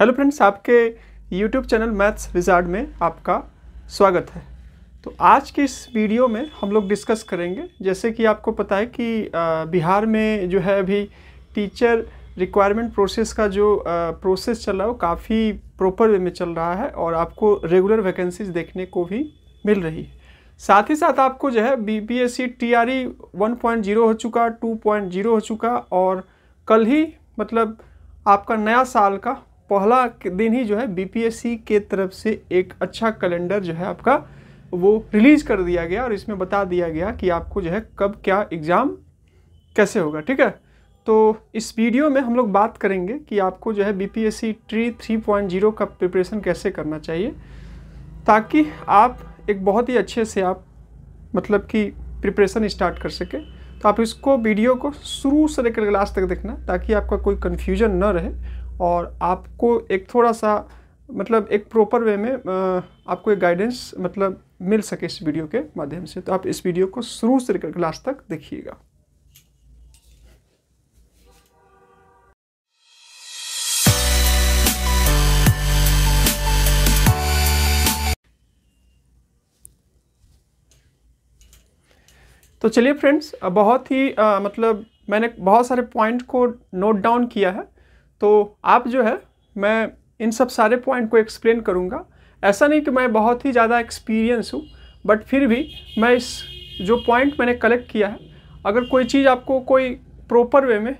hello friends आपके YouTube channel Maths Wizard में आपका स्वागत है तो आज के इस वीडियो में हम लोग डिस्कस करेंगे जैसे कि आपको पता है कि बिहार में जो है अभी टीचर रिक्वायरमेंट प्रोसेस का जो प्रोसेस चल रहा है वो काफ़ी प्रॉपर वे में चल रहा है और आपको रेगुलर वैकेंसीज देखने को भी मिल रही है साथ ही साथ आपको जो है B B S C T R E one point zero हो चुका टू पॉइंट जीरो हो चुका और कल ही मतलब आपका नया साल का पहला दिन ही जो है बीपीएससी के तरफ से एक अच्छा कैलेंडर जो है आपका वो रिलीज़ कर दिया गया और इसमें बता दिया गया कि आपको जो है कब क्या एग्ज़ाम कैसे होगा ठीक है तो इस वीडियो में हम लोग बात करेंगे कि आपको जो है B P S C TRE three point zero का प्रिपरेशन कैसे करना चाहिए ताकि आप एक बहुत ही अच्छे से आप मतलब कि प्रिपरेशन स्टार्ट कर सके तो आप इसको वीडियो को शुरू से लेकर लास्ट तक देखना ताकि आपका कोई कन्फ्यूजन न रहे और आपको एक थोड़ा सा मतलब एक प्रॉपर वे में आपको एक गाइडेंस मतलब मिल सके इस वीडियो के माध्यम से तो आप इस वीडियो को शुरू से लेकर क्लास तक देखिएगा तो चलिए फ्रेंड्स बहुत ही आ, मतलब मैंने बहुत सारे पॉइंट को नोट डाउन किया है तो आप जो है मैं इन सब सारे पॉइंट को एक्सप्लेन करूँगा ऐसा नहीं कि मैं बहुत ही ज़्यादा एक्सपीरियंस हूँ बट फिर भी मैं इस जो पॉइंट मैंने कलेक्ट किया है अगर कोई चीज़ आपको कोई प्रॉपर वे में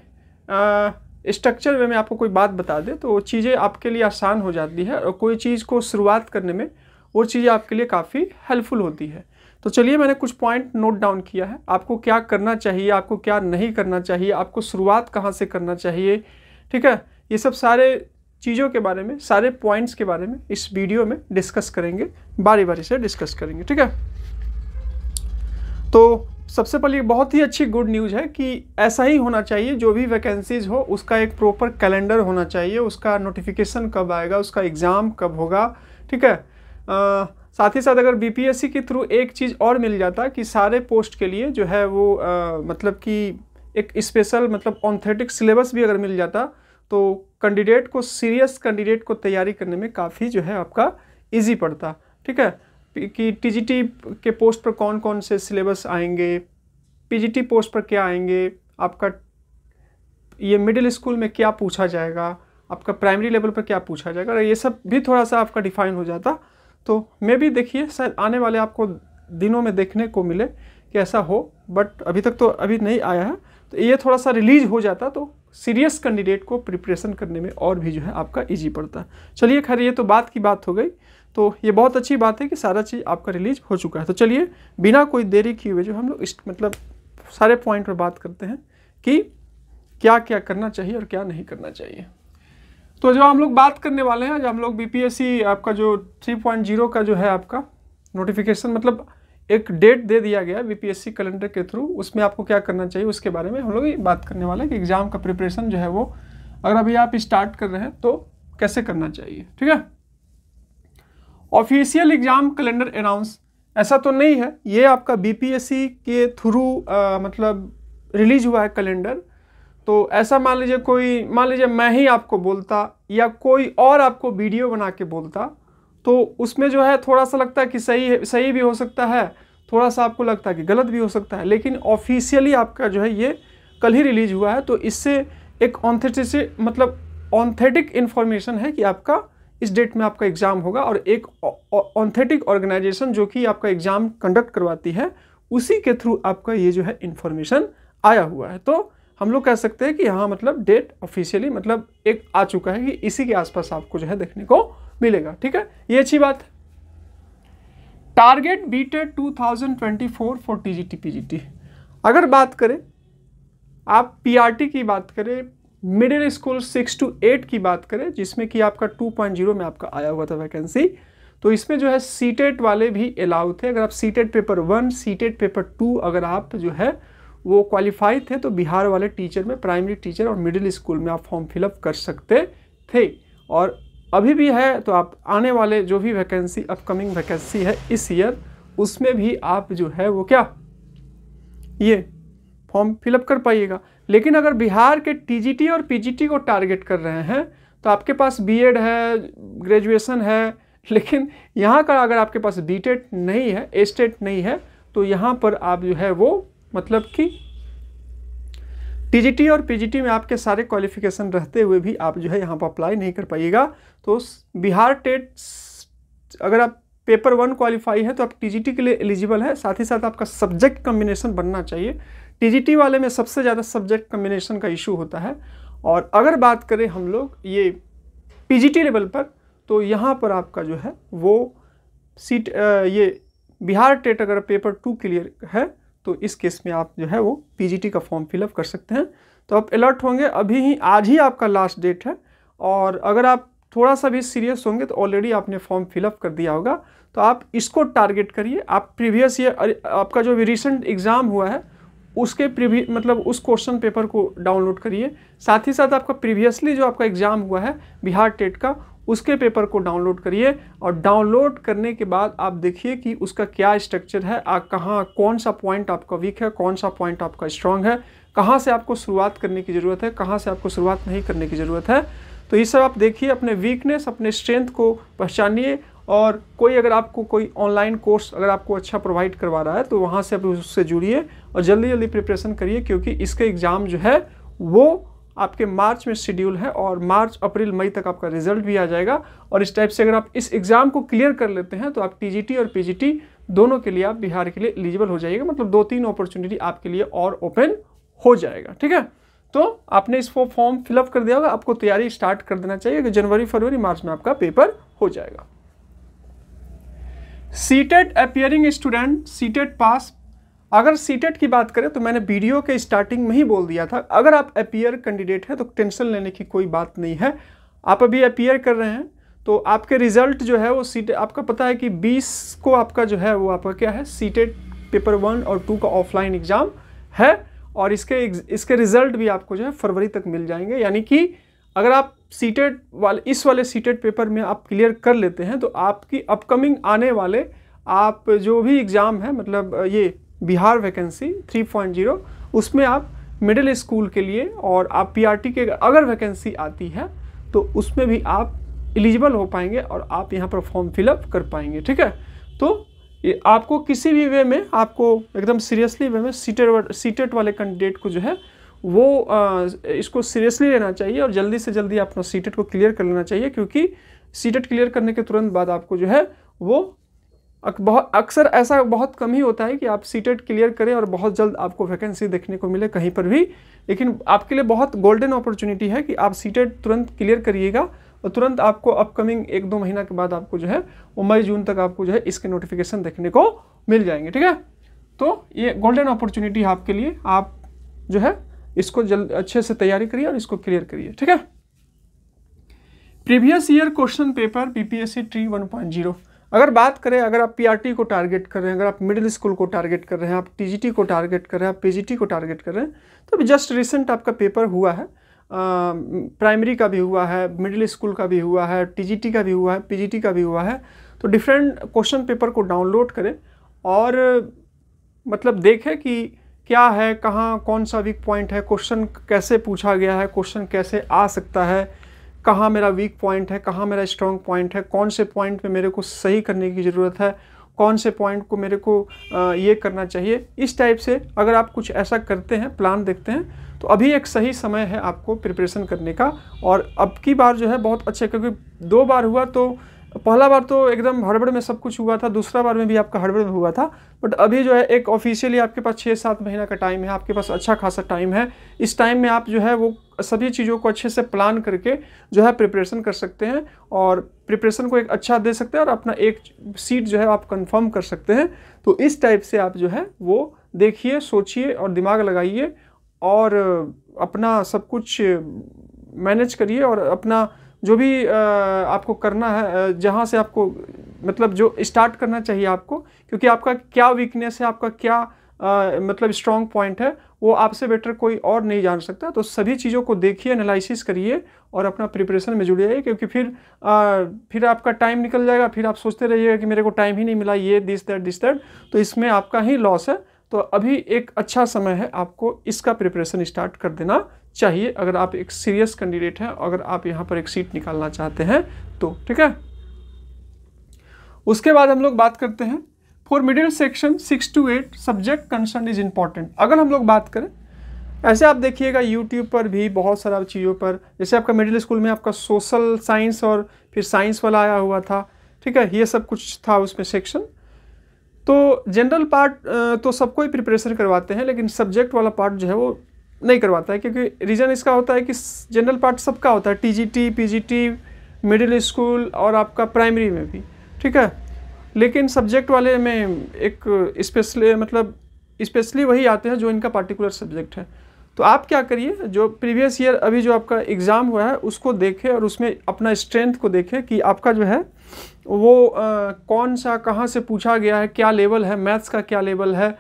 स्ट्रक्चर वे में आपको कोई बात बता दे तो वो चीज़ें आपके लिए आसान हो जाती है और कोई चीज़ को शुरुआत करने में वो चीज़ें आपके लिए काफ़ी हेल्पफुल होती है तो चलिए मैंने कुछ पॉइंट नोट डाउन किया है आपको क्या करना चाहिए आपको क्या नहीं करना चाहिए आपको शुरुआत कहाँ से करना चाहिए ठीक है ये सब सारे चीज़ों के बारे में सारे पॉइंट्स के बारे में इस वीडियो में डिस्कस करेंगे बारी बारी से डिस्कस करेंगे ठीक है तो सबसे पहले बहुत ही अच्छी गुड न्यूज़ है कि ऐसा ही होना चाहिए जो भी वैकेंसीज़ हो उसका एक प्रॉपर कैलेंडर होना चाहिए उसका नोटिफिकेशन कब आएगा उसका एग्ज़ाम कब होगा ठीक है आ, साथ ही साथ अगर बीपीएससी के थ्रू एक चीज़ और मिल जाता कि सारे पोस्ट के लिए जो है वो आ, मतलब कि एक स्पेशल मतलब ऑन्थेटिक सिलेबस भी अगर मिल जाता तो कैंडिडेट को सीरियस कैंडिडेट को तैयारी करने में काफ़ी जो है आपका इजी पड़ता ठीक है कि टीजीटी के पोस्ट पर कौन कौन से सिलेबस आएंगे पीजीटी पोस्ट पर क्या आएंगे आपका ये मिडिल स्कूल में क्या पूछा जाएगा आपका प्राइमरी लेवल पर क्या पूछा जाएगा और ये सब भी थोड़ा सा आपका डिफाइन हो जाता तो मे भी देखिए शायद आने वाले आपको दिनों में देखने को मिले कि ऐसा हो बट अभी तक तो अभी नहीं आया है तो ये थोड़ा सा रिलीज हो जाता तो सीरियस कैंडिडेट को प्रिपरेशन करने में और भी जो है आपका इजी पड़ता चलिए खैर ये तो बात की बात हो गई तो ये बहुत अच्छी बात है कि सारा चीज़ आपका रिलीज हो चुका है तो चलिए बिना कोई देरी किए हुए जो हम लोग इस मतलब सारे पॉइंट पर बात करते हैं कि क्या क्या करना चाहिए और क्या नहीं करना चाहिए तो जो हम लोग बात करने वाले हैं आज हम लोग बी आपका जो थ्री का जो है आपका नोटिफिकेशन मतलब एक डेट दे दिया गया बीपीएससी कैलेंडर के थ्रू उसमें आपको क्या करना चाहिए उसके बारे में हम लोग बात करने वाले हैं कि एग्ज़ाम का प्रिपरेशन जो है वो अगर अभी आप स्टार्ट कर रहे हैं तो कैसे करना चाहिए ठीक है ऑफिशियल एग्ज़ाम कैलेंडर अनाउंस ऐसा तो नहीं है ये आपका बीपीएससी के थ्रू मतलब रिलीज हुआ है कैलेंडर तो ऐसा मान लीजिए कोई मान लीजिए मैं ही आपको बोलता या कोई और आपको वीडियो बना के बोलता तो उसमें जो है थोड़ा सा लगता है कि सही सही भी हो सकता है थोड़ा सा आपको लगता है कि गलत भी हो सकता है लेकिन ऑफिशियली आपका जो है ये कल ही रिलीज हुआ है तो इससे एक ऑन्थेटिस मतलब ऑन्थेटिक इन्फॉर्मेशन है कि आपका इस डेट में आपका एग्ज़ाम होगा और एक ऑन्थेटिक ऑर्गेनाइजेशन जो कि आपका एग्ज़ाम कंडक्ट करवाती है उसी के थ्रू आपका ये जो है इन्फॉर्मेशन आया हुआ है तो हम लोग कह सकते हैं कि यहाँ मतलब डेट ऑफिशियली मतलब एक आ चुका है कि इसी के आसपास आपको जो है देखने को मिलेगा ठीक है ये अच्छी बात है target beated 2024 for TGT PGT अगर बात करें आप पीआरटी की बात करें middle school six to eight की बात करें जिसमें कि आपका 2.0 में आपका आया हुआ था वैकेंसी तो इसमें जो है सीटेट वाले भी अलाउ थे अगर आप CTET paper one CTET paper two अगर आप जो है वो क्वालिफाई थे तो बिहार वाले टीचर में प्राइमरी टीचर और मिडिल स्कूल में आप फॉर्म फिलअप कर सकते थे और अभी भी है तो आप आने वाले जो भी वैकेंसी अपकमिंग वैकेंसी है इस ईयर उसमें भी आप जो है वो क्या ये फॉर्म फिलअप कर पाइएगा लेकिन अगर बिहार के टीजीटी और पीजीटी को टारगेट कर रहे हैं तो आपके पास बीएड है ग्रेजुएशन है लेकिन यहाँ का अगर आपके पास बीटेट नहीं है एस्टेट नहीं है तो यहाँ पर आप जो है वो मतलब कि टीजीटी और पीजीटी में आपके सारे क्वालिफिकेशन रहते हुए भी आप जो है यहाँ पर अप्लाई नहीं कर पाइएगा तो बिहार टेट अगर आप पेपर वन क्वालिफाई है तो आप टीजीटी के लिए एलिजिबल है साथ ही साथ आपका सब्जेक्ट कम्बिनेशन बनना चाहिए टीजीटी वाले में सबसे ज़्यादा सब्जेक्ट कम्बिनेशन का इशू होता है और अगर बात करें हम लोग ये पीजीटी लेवल पर तो यहाँ पर आपका जो है वो सीट ये बिहार टेट अगर पेपर टू क्लियर है तो इस केस में आप जो है वो पीजीटी का फॉर्म फिलअप कर सकते हैं तो आप अलर्ट होंगे अभी ही आज ही आपका लास्ट डेट है और अगर आप थोड़ा सा भी सीरियस होंगे तो ऑलरेडी आपने फॉर्म फिलअप कर दिया होगा तो आप इसको टारगेट करिए आप प्रीवियस ईयर आपका जो भी रिसेंट एग्ज़ाम हुआ है उसके प्रीवी मतलब उस क्वेश्चन पेपर को डाउनलोड करिए साथ ही साथ आपका प्रीवियसली जो आपका एग्ज़ाम हुआ है बिहार टेट का उसके पेपर को डाउनलोड करिए और डाउनलोड करने के बाद आप देखिए कि उसका क्या स्ट्रक्चर है आप कहाँ कौन सा पॉइंट आपका वीक है कौन सा पॉइंट आपका स्ट्रांग है कहाँ से आपको शुरुआत करने की ज़रूरत है कहाँ से आपको शुरुआत नहीं करने की ज़रूरत है तो ये सब आप देखिए अपने वीकनेस अपने स्ट्रेंथ को पहचानिए और कोई अगर आपको कोई ऑनलाइन कोर्स अगर आपको अच्छा प्रोवाइड करवा रहा है तो वहाँ से आप उससे जुड़िए और जल्दी जल्दी प्रिपरेशन करिए क्योंकि इसके एग्ज़ाम जो है वो आपके मार्च में शेड्यूल है और मार्च अप्रैल मई तक आपका रिजल्ट भी आ जाएगा और इस टाइप से अगर आप इस एग्ज़ाम को क्लियर कर लेते हैं तो आप टीजीटी और पीजीटी दोनों के लिए आप बिहार के लिए एलिजिबल हो जाएगा मतलब दो तीन अपॉर्चुनिटी आपके लिए और ओपन हो जाएगा ठीक है तो आपने इस फॉर्म फिलअप कर दिया होगा आपको तैयारी स्टार्ट कर देना चाहिए कि जनवरी फरवरी मार्च में आपका पेपर हो जाएगा CTET appearing student CTET pass अगर सीटेट e की बात करें तो मैंने वीडियो के स्टार्टिंग में ही बोल दिया था अगर आप अपियर कैंडिडेट हैं तो टेंशन लेने की कोई बात नहीं है आप अभी अपियर कर रहे हैं तो आपके रिजल्ट जो है वो सीट e आपका पता है कि 20 को आपका जो है वो आपका क्या है सीटेट पेपर वन और टू का ऑफलाइन एग्ज़ाम है और इसके इसके रिजल्ट भी आपको जो है फरवरी तक मिल जाएंगे यानी कि अगर आप सीटेड e वाले इस वाले सीटेड पेपर में आप क्लियर कर लेते हैं तो आपकी अपकमिंग आने वाले आप जो भी एग्ज़ाम है मतलब ये बिहार वैकेंसी 3.0 उसमें आप मिडिल स्कूल के लिए और आप पीआरटी के अगर वैकेंसी आती है तो उसमें भी आप एलिजिबल हो पाएंगे और आप यहाँ पर फॉर्म फिलअप कर पाएंगे ठीक है तो ये आपको किसी भी वे में आपको एकदम सीरियसली वे में सीटेट सीटेट वाले कैंडिडेट को जो है वो आ, इसको सीरियसली लेना चाहिए और जल्दी से जल्दी अपना सीटेट को क्लियर कर लेना चाहिए क्योंकि सीटेट क्लियर करने के तुरंत बाद आपको जो है वो बहुत अक्सर ऐसा बहुत कम ही होता है कि आप सीटेट क्लियर करें और बहुत जल्द आपको वैकेंसी देखने को मिले कहीं पर भी लेकिन आपके लिए बहुत गोल्डन अपॉर्चुनिटी है कि आप सीटेड तुरंत क्लियर करिएगा और तुरंत आपको अपकमिंग एक दो महीना के बाद आपको जो है वो मई जून तक आपको जो है इसके नोटिफिकेशन देखने को मिल जाएंगे ठीक है तो ये गोल्डन अपॉर्चुनिटी है आपके लिए आप जो है इसको जल्द अच्छे से तैयारी करिए और इसको क्लियर करिए ठीक है previous year question paper B P S C TRE one point zero अगर बात करें अगर आप पीआरटी को टारगेट कर रहे हैं अगर आप मिडिल स्कूल को टारगेट कर रहे हैं आप टीजीटी को टारगेट कर रहे हैं आप पीजीटी को टारगेट कर रहे हैं तो अभी जस्ट रिसेंट आपका पेपर हुआ है प्राइमरी का भी हुआ है मिडिल स्कूल का भी हुआ है टीजीटी का भी हुआ है पीजीटी का भी हुआ है तो डिफरेंट क्वेश्चन पेपर को डाउनलोड करें और मतलब देखें कि क्या है कहाँ कौन सा वीक पॉइंट है क्वेश्चन कैसे पूछा गया है क्वेश्चन कैसे आ सकता है कहाँ मेरा वीक पॉइंट है कहाँ मेरा स्ट्रॉन्ग पॉइंट है कौन से पॉइंट पे मेरे को सही करने की ज़रूरत है कौन से पॉइंट को मेरे को ये करना चाहिए इस टाइप से अगर आप कुछ ऐसा करते हैं प्लान देखते हैं तो अभी एक सही समय है आपको प्रिपरेशन करने का और अब की बार जो है बहुत अच्छा क्योंकि दो बार हुआ तो पहला बार तो एकदम हड़बड़ में सब कुछ हुआ था दूसरा बार में भी आपका हड़बड़ में हुआ था बट अभी जो है एक ऑफिशियली आपके पास छः सात महीना का टाइम है आपके पास अच्छा खासा टाइम है इस टाइम में आप जो है वो सभी चीज़ों को अच्छे से प्लान करके जो है प्रिपरेशन कर सकते हैं और प्रिपरेशन को एक अच्छा दे सकते हैं और अपना एक सीट जो है आप कन्फर्म कर सकते हैं तो इस टाइप से आप जो है वो देखिए सोचिए और दिमाग लगाइए और अपना सब कुछ मैनेज करिए और अपना जो भी आपको करना है जहाँ से आपको मतलब जो स्टार्ट करना चाहिए आपको क्योंकि आपका क्या वीकनेस है आपका क्या आ, मतलब स्ट्रॉन्ग पॉइंट है वो आपसे बेटर कोई और नहीं जान सकता तो सभी चीज़ों को देखिए एनालिसिस करिए और अपना प्रिपरेशन में जुड़ जाइए क्योंकि फिर आ, फिर आपका टाइम निकल जाएगा फिर आप सोचते रहिएगा कि मेरे को टाइम ही नहीं मिला ये दिस दैट दिस दैट तो इसमें आपका ही लॉस है तो अभी एक अच्छा समय है आपको इसका प्रिपरेशन स्टार्ट कर देना चाहिए अगर आप एक सीरियस कैंडिडेट हैं अगर आप यहाँ पर एक सीट निकालना चाहते हैं तो ठीक है उसके बाद हम लोग बात करते हैं for middle section six to eight subject concern is important अगर हम लोग बात करें ऐसे आप देखिएगा यूट्यूब पर भी बहुत सारा चीज़ों पर जैसे आपका मिडिल स्कूल में आपका सोशल साइंस और फिर साइंस वाला आया हुआ था ठीक है ये सब कुछ था उसमें सेक्शन तो जनरल पार्ट तो सबको ही प्रिपरेशन करवाते हैं लेकिन सब्जेक्ट वाला पार्ट जो है वो नहीं करवाता है क्योंकि रीज़न इसका होता है कि जनरल पार्ट सबका होता है टीजीटी पीजीटी मिडिल स्कूल और आपका प्राइमरी में भी ठीक है लेकिन सब्जेक्ट वाले में एक स्पेशली मतलब स्पेशली वही आते हैं जो इनका पार्टिकुलर सब्जेक्ट है तो आप क्या करिए जो प्रीवियस ईयर अभी जो आपका एग्ज़ाम हुआ है उसको देखें और उसमें अपना स्ट्रेंथ को देखें कि आपका जो है वो आ, कौन सा कहाँ से पूछा गया है क्या लेवल है मैथ्स का क्या लेवल है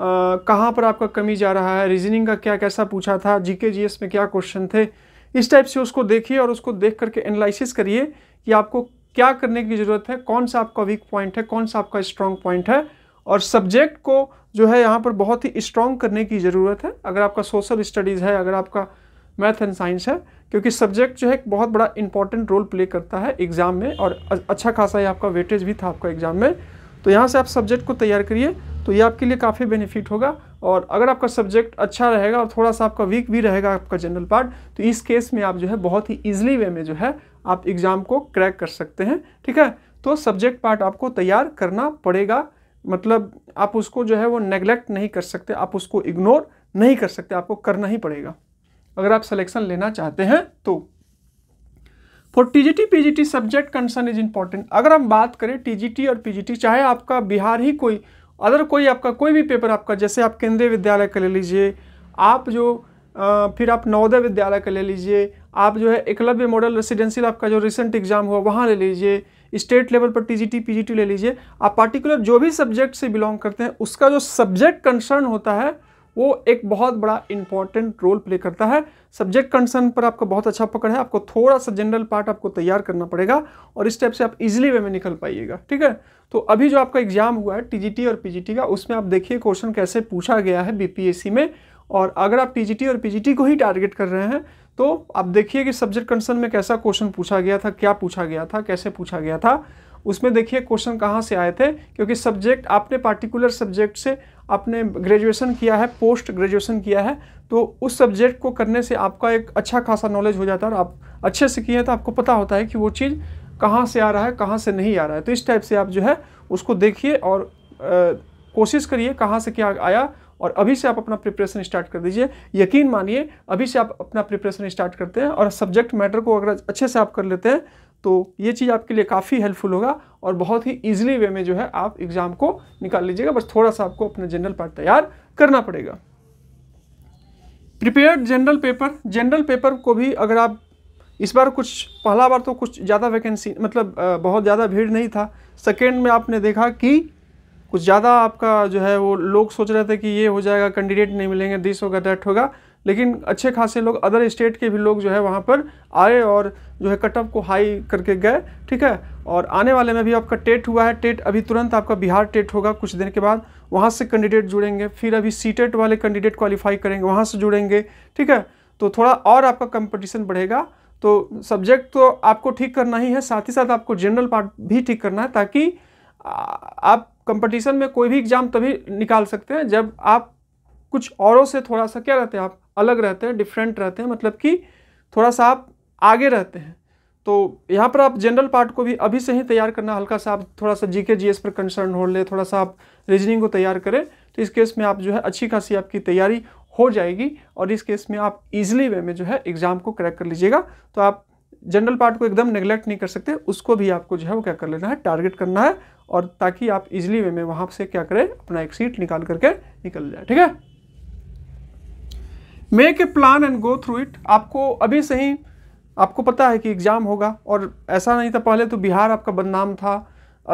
कहाँ पर आपका कमी जा रहा है रीजनिंग का क्या कैसा पूछा था जीके जीएस में क्या क्वेश्चन थे इस टाइप से उसको देखिए और उसको देख करके एनालिसिस करिए कि आपको क्या करने की ज़रूरत है कौन सा आपका वीक पॉइंट है कौन सा आपका स्ट्रॉन्ग पॉइंट है और सब्जेक्ट को जो है यहाँ पर बहुत ही स्ट्रॉन्ग करने की ज़रूरत है अगर आपका सोशल स्टडीज़ है अगर आपका मैथ एंड साइंस है क्योंकि सब्जेक्ट जो है एक बहुत बड़ा इंपॉर्टेंट रोल प्ले करता है एग्ज़ाम में और अच्छा खासा ये आपका वेटेज भी था आपका एग्ज़ाम में तो यहाँ से आप सब्जेक्ट को तैयार करिए तो ये आपके लिए काफ़ी बेनिफिट होगा और अगर आपका सब्जेक्ट अच्छा रहेगा और थोड़ा सा आपका वीक भी रहेगा आपका जनरल पार्ट तो इस केस में आप जो है बहुत ही ईजिली वे में जो है आप एग्ज़ाम को क्रैक कर सकते हैं ठीक है तो सब्जेक्ट पार्ट आपको तैयार करना पड़ेगा मतलब आप उसको जो है वो नेग्लेक्ट नहीं कर सकते आप उसको इग्नोर नहीं कर सकते आपको करना ही पड़ेगा अगर आप सिलेक्शन लेना चाहते हैं तो for TGT PGT subject concern is important अगर हम बात करें टीजीटी और पीजीटी चाहे आपका बिहार ही कोई अदर कोई आपका कोई भी पेपर आपका जैसे आप केंद्रीय विद्यालय का ले लीजिए आप जो आ, फिर आप नवोदय विद्यालय का ले लीजिए आप जो है एकलव्य मॉडल रेसिडेंशियल आपका जो रिसेंट एग्ज़ाम हुआ वहाँ ले लीजिए स्टेट लेवल पर टीजीटी पीजीटी ले लीजिए आप पार्टिकुलर जो भी सब्जेक्ट से बिलोंग करते हैं उसका जो सब्जेक्ट कंसर्न होता है वो एक बहुत बड़ा इंपॉर्टेंट रोल प्ले करता है सब्जेक्ट कंसर्न पर आपका बहुत अच्छा पकड़ है आपको थोड़ा सा जनरल पार्ट आपको तैयार करना पड़ेगा और इस टाइप से आप इजिली वे में निकल पाइएगा ठीक है तो अभी जो आपका एग्जाम हुआ है टीजीटी और पीजीटी का उसमें आप देखिए क्वेश्चन कैसे पूछा गया है बीपीएससी में और अगर आप टी और पीजीटी को ही टारगेट कर रहे हैं तो आप देखिए कि सब्जेक्ट कंसर्न में कैसा क्वेश्चन पूछा गया था क्या पूछा गया था कैसे पूछा गया था उसमें देखिए क्वेश्चन कहाँ से आए थे क्योंकि सब्जेक्ट आपने पार्टिकुलर सब्जेक्ट से आपने ग्रेजुएशन किया है पोस्ट ग्रेजुएशन किया है तो उस सब्जेक्ट को करने से आपका एक अच्छा खासा नॉलेज हो जाता है और आप अच्छे से किए हैं तो आपको पता होता है कि वो चीज़ कहाँ से आ रहा है कहाँ से नहीं आ रहा है तो इस टाइप से आप जो है उसको देखिए और आ, कोशिश करिए कहाँ से क्या आया और अभी से आप अपना प्रिपरेशन स्टार्ट कर दीजिए यकीन मानिए अभी से आप अपना प्रिपरेशन स्टार्ट करते हैं और सब्जेक्ट मैटर को अगर अच्छे से आप कर लेते हैं तो ये चीज़ आपके लिए काफ़ी हेल्पफुल होगा और बहुत ही ईजिली वे में जो है आप एग्ज़ाम को निकाल लीजिएगा बस थोड़ा सा आपको अपना जनरल पार्ट तैयार करना पड़ेगा prepared general paper general paper को भी अगर आप इस बार कुछ पहला बार तो कुछ ज़्यादा वैकेंसी मतलब बहुत ज़्यादा भीड़ नहीं था सेकेंड में आपने देखा कि कुछ ज़्यादा आपका जो है वो लोग सोच रहे थे कि ये हो जाएगा कैंडिडेट नहीं मिलेंगे दिस होगा डेट होगा लेकिन अच्छे खासे लोग अदर स्टेट के भी लोग जो है वहाँ पर आए और जो है कटअप को हाई करके गए ठीक है और आने वाले में भी आपका टेट हुआ है टेट अभी तुरंत आपका बिहार टेट होगा कुछ देर के बाद वहाँ से कैंडिडेट जुड़ेंगे फिर अभी सी वाले कैंडिडेट क्वालिफाई करेंगे वहाँ से जुड़ेंगे ठीक है तो थोड़ा और आपका कंपटीशन बढ़ेगा तो सब्जेक्ट तो आपको ठीक करना ही है साथ ही साथ आपको जनरल पार्ट भी ठीक करना है ताकि आप कंपटीशन में कोई भी एग्ज़ाम तभी निकाल सकते हैं जब आप कुछ औरों से थोड़ा सा क्या रहते हैं आप अलग रहते हैं डिफरेंट रहते हैं मतलब कि थोड़ा सा आप आगे रहते हैं तो यहाँ पर आप जनरल पार्ट को भी अभी से ही तैयार करना हल्का सा आप थोड़ा सा जीके जीएस पर कंसर्न हो ले थोड़ा सा आप रीजनिंग को तैयार करें तो इस केस में आप जो है अच्छी खासी आपकी तैयारी हो जाएगी और इस केस में आप इजिली वे में जो है एग्ज़ाम को क्रैक कर लीजिएगा तो आप जनरल पार्ट को एकदम नेग्लेक्ट नहीं कर सकते उसको भी आपको जो है वो क्या कर लेना है टारगेट करना है और ताकि आप इजिली वे में वहाँ से क्या करें अपना एक सीट निकाल करके निकल जाए ठीक है make a plan and go through it आपको अभी से ही आपको पता है कि एग्ज़ाम होगा और ऐसा नहीं था पहले तो बिहार आपका बदनाम था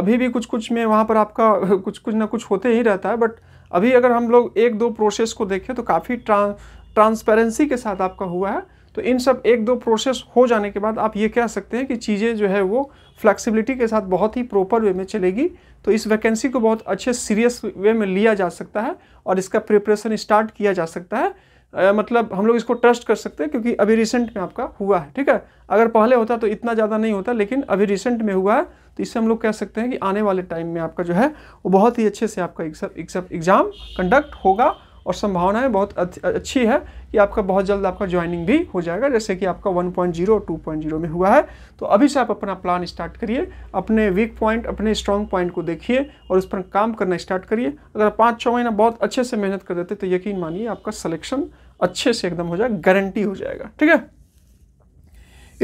अभी भी कुछ कुछ में वहाँ पर आपका कुछ कुछ ना कुछ होते ही रहता है बट अभी अगर हम लोग एक दो प्रोसेस को देखें तो काफ़ी ट्रां ट्रांसपेरेंसी के साथ आपका हुआ है तो इन सब एक दो प्रोसेस हो जाने के बाद आप ये कह सकते हैं कि चीज़ें जो है वो फ्लैक्सीबिलिटी के साथ बहुत ही प्रॉपर वे में चलेगी तो इस वैकेंसी को बहुत अच्छे सीरियस वे में लिया जा सकता है और इसका प्रिपरेशन स्टार्ट किया जा सकता है आ, मतलब हम लोग इसको ट्रस्ट कर सकते हैं क्योंकि अभी रिसेंट में आपका हुआ है ठीक है अगर पहले होता तो इतना ज़्यादा नहीं होता लेकिन अभी रिसेंट में हुआ है तो इससे हम लोग कह सकते हैं कि आने वाले टाइम में आपका जो है वो बहुत ही अच्छे से आपका एग्ज़ाम कंडक्ट होगा और संभावनाएं बहुत अच्छी है कि आपका बहुत जल्द आपका ज्वाइनिंग भी हो जाएगा जैसे कि आपका 1.0 पॉइंट 2.0 में हुआ है तो अभी से आप अपना प्लान स्टार्ट करिए अपने वीक पॉइंट अपने स्ट्रॉन्ग पॉइंट को देखिए और उस पर काम करना स्टार्ट करिए अगर पाँच छः महीना बहुत अच्छे से मेहनत कर देते तो यकीन मानिए आपका सलेक्शन अच्छे से एकदम हो जाएगा गारंटी हो जाएगा ठीक है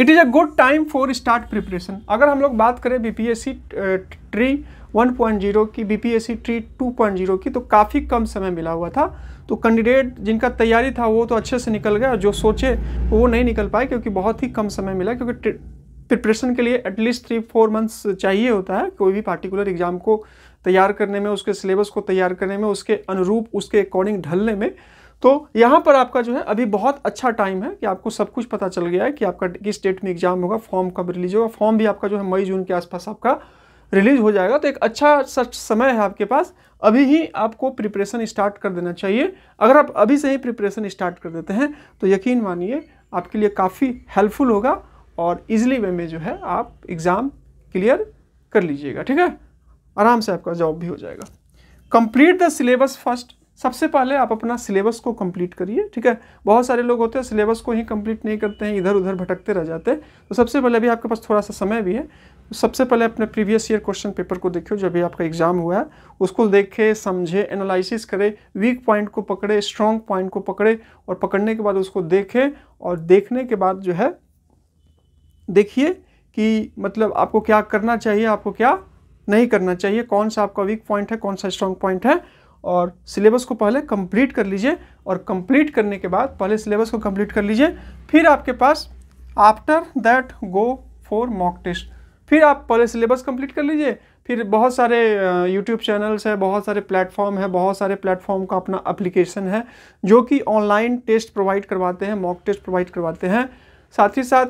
it is a good time for start preparation अगर हम लोग बात करें बी सी ट्री 1.0 की बीपीएससी ट्री 2.0 की तो काफ़ी कम समय मिला हुआ था तो कैंडिडेट जिनका तैयारी था वो तो अच्छे से निकल गया और जो सोचे वो नहीं निकल पाए क्योंकि बहुत ही कम समय मिला क्योंकि प्रिपरेशन के लिए एटलीस्ट थ्री फोर मंथ्स चाहिए होता है कोई भी पार्टिकुलर एग्ज़ाम को तैयार करने में उसके सिलेबस को तैयार करने में उसके अनुरूप उसके अकॉर्डिंग ढलने में तो यहाँ पर आपका जो है अभी बहुत अच्छा टाइम है कि आपको सब कुछ पता चल गया है कि आपका किस डेट में एग्ज़ाम होगा फॉर्म कब रिलीज होगा फॉर्म भी आपका जो है मई जून के आसपास आपका रिलीज हो जाएगा तो एक अच्छा सच समय है आपके पास अभी ही आपको प्रिपरेशन स्टार्ट कर देना चाहिए अगर आप अभी से ही प्रिपरेशन स्टार्ट कर देते हैं तो यकीन मानिए आपके लिए काफ़ी हेल्पफुल होगा और इजिली वे में जो है आप एग्ज़ाम क्लियर कर लीजिएगा ठीक है आराम से आपका जॉब भी हो जाएगा कंप्लीट द सिलेबस फर्स्ट सबसे पहले आप अपना सिलेबस को कंप्लीट करिए ठीक है बहुत सारे लोग होते हैं सिलेबस को ही कंप्लीट नहीं करते हैं इधर उधर भटकते रह जाते हैं तो सबसे पहले अभी आपके पास थोड़ा सा समय भी है सबसे पहले अपने प्रीवियस ईयर क्वेश्चन पेपर को देखो जो भी आपका एग्जाम हुआ है उसको देखे समझे एनालिसिस करे वीक पॉइंट को पकड़े स्ट्रॉन्ग पॉइंट को पकड़े और पकड़ने के बाद उसको देखे और देखने के बाद जो है देखिए कि मतलब आपको क्या करना चाहिए आपको क्या नहीं करना चाहिए कौन सा आपका वीक पॉइंट है कौन सा स्ट्रॉन्ग पॉइंट है और सिलेबस को पहले कंप्लीट कर लीजिए और कंप्लीट करने के बाद पहले सिलेबस को कंप्लीट कर लीजिए फिर आपके पास after that go for mock test फिर आप पहले सिलेबस कंप्लीट कर लीजिए फिर बहुत सारे यूट्यूब चैनल्स हैं बहुत सारे प्लेटफॉर्म हैं बहुत सारे प्लेटफॉर्म का अपना अप्लीकेशन है जो कि ऑनलाइन टेस्ट प्रोवाइड करवाते हैं मॉक टेस्ट प्रोवाइड करवाते हैं साथ ही साथ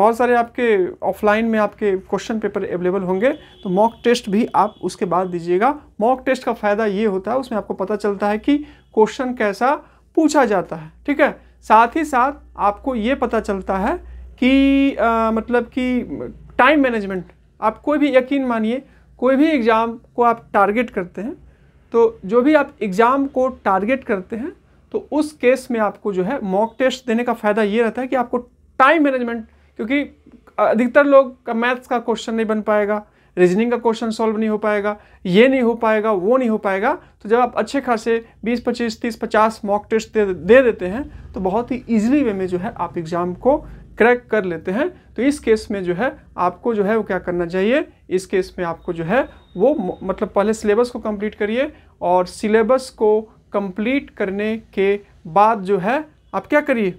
बहुत सारे आपके ऑफलाइन में आपके क्वेश्चन पेपर अवेलेबल होंगे तो मॉक टेस्ट भी आप उसके बाद दीजिएगा मॉक टेस्ट का फ़ायदा ये होता है उसमें आपको पता चलता है कि क्वेश्चन कैसा पूछा जाता है ठीक है साथ ही साथ आपको ये पता चलता है कि आ, मतलब कि टाइम मैनेजमेंट आप कोई भी यकीन मानिए कोई भी एग्ज़ाम को आप टारगेट करते हैं तो जो भी आप एग्ज़ाम को टारगेट करते हैं तो उस केस में आपको जो है मॉक टेस्ट देने का फ़ायदा ये रहता है कि आपको टाइम मैनेजमेंट क्योंकि अधिकतर लोग का मैथ्स का क्वेश्चन नहीं बन पाएगा रीजनिंग का क्वेश्चन सॉल्व नहीं हो पाएगा ये नहीं हो पाएगा वो नहीं हो पाएगा तो जब आप अच्छे खासे 20 25 30 50 मॉक टेस्ट दे, दे देते हैं तो बहुत ही ईजिली वे में जो है आप एग्ज़ाम को क्रैक कर लेते हैं तो इस केस में जो है आपको जो है वो क्या करना चाहिए इस केस में आपको जो है वो मतलब पहले सिलेबस को कंप्लीट करिए और सिलेबस को कंप्लीट करने के बाद जो है आप क्या करिए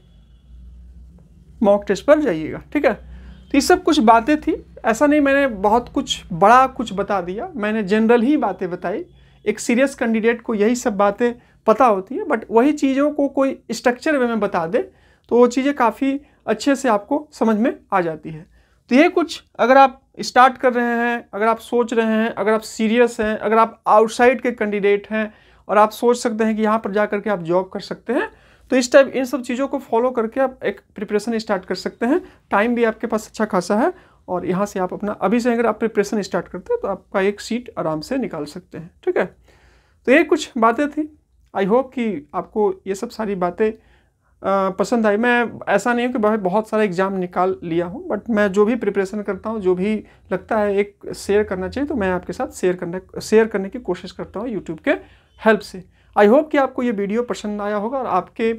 मॉक टेस्ट पर जाइएगा ठीक है तो ये सब कुछ बातें थी ऐसा नहीं मैंने बहुत कुछ बड़ा कुछ बता दिया मैंने जनरल ही बातें बताई एक सीरियस कैंडिडेट को यही सब बातें पता होती है बट वही चीज़ों को कोई स्ट्रक्चर वे में बता दे तो वो चीज़ें काफ़ी अच्छे से आपको समझ में आ जाती है तो ये कुछ अगर आप स्टार्ट कर रहे हैं अगर आप सोच रहे हैं अगर आप सीरियस हैं अगर आप आउटसाइड के कैंडिडेट हैं और आप सोच सकते हैं कि यहाँ पर जा करके आप जॉब कर सकते हैं तो इस टाइप इन सब चीज़ों को फॉलो करके आप एक प्रिपरेशन स्टार्ट कर सकते हैं टाइम भी आपके पास अच्छा खासा है और यहाँ से आप अपना अभी से अगर आप प्रिपरेशन स्टार्ट करते हैं तो आपका एक सीट आराम से निकाल सकते हैं ठीक है तो ये कुछ बातें थी आई होप कि आपको ये सब सारी बातें पसंद आई मैं ऐसा नहीं हूँ कि मैं बहुत सारे एग्ज़ाम निकाल लिया हूँ बट मैं जो भी प्रिपरेशन करता हूँ जो भी लगता है एक शेयर करना चाहिए तो मैं आपके साथ शेयर करने शेयर करने की कोशिश करता हूँ यूट्यूब के हेल्प से आई होप कि आपको ये वीडियो पसंद आया होगा और आपके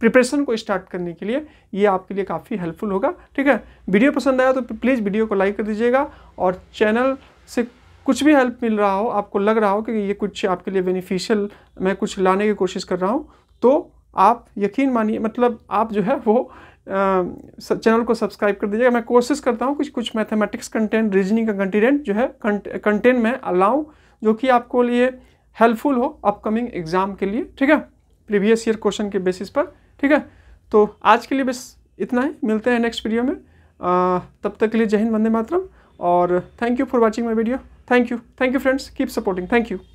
प्रिपरेशन को स्टार्ट करने के लिए ये आपके लिए काफ़ी हेल्पफुल होगा ठीक है वीडियो पसंद आया तो प्लीज़ वीडियो को लाइक कर दीजिएगा और चैनल से कुछ भी हेल्प मिल रहा हो आपको लग रहा हो कि ये कुछ आपके लिए बेनिफिशियल मैं कुछ लाने की कोशिश कर रहा हूँ तो आप यकीन मानिए मतलब आप जो है वो चैनल को सब्सक्राइब कर दीजिएगा मैं कोशिश करता हूँ कुछ कुछ मैथमेटिक्स कंटेंट रीजनिंग का कंटेंट जो है कंटेंट मैं अलाऊँ जो कि आपको लिए हेल्पफुल हो अपकमिंग एग्ज़ाम के लिए ठीक है प्रीवियस ईयर क्वेश्चन के बेसिस पर ठीक है तो आज के लिए बस इतना ही मिलते हैं नेक्स्ट वीडियो में आ, तब तक के लिए जय हिंद वंदे मातरम और thank you for watching my video thank you thank you friends keep supporting thank you